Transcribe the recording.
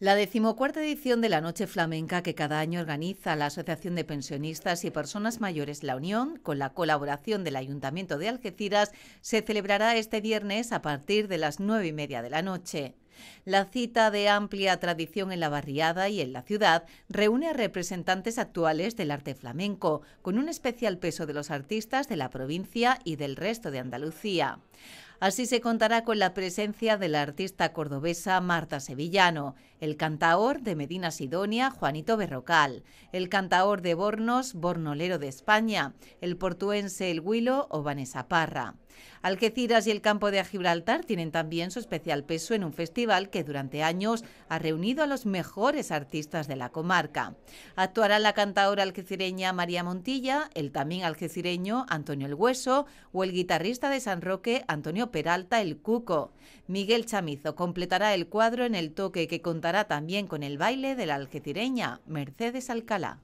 La decimocuarta edición de la Noche Flamenca que cada año organiza la Asociación de Pensionistas y Personas Mayores La Unión, con la colaboración del Ayuntamiento de Algeciras, se celebrará este viernes a partir de las nueve y media de la noche. La cita de amplia tradición en la barriada y en la ciudad reúne a representantes actuales del arte flamenco, con un especial peso de los artistas de la provincia y del resto de Andalucía. Así se contará con la presencia de la artista cordobesa Marta Sevillano, el cantaor de Medina Sidonia, Juanito Berrocal, el cantaor de Bornos, Bornolero de España, el portuense El Huilo o Vanessa Parra. Algeciras y el campo de Gibraltar tienen también su especial peso en un festival que durante años ha reunido a los mejores artistas de la comarca. Actuará la cantaora algecireña María Montilla, el también algecireño Antonio El Hueso o el guitarrista de San Roque Antonio Peralta el Cuco. Miguel Chamizo completará el cuadro en el toque que contará también con el baile de la algecireña Mercedes Alcalá.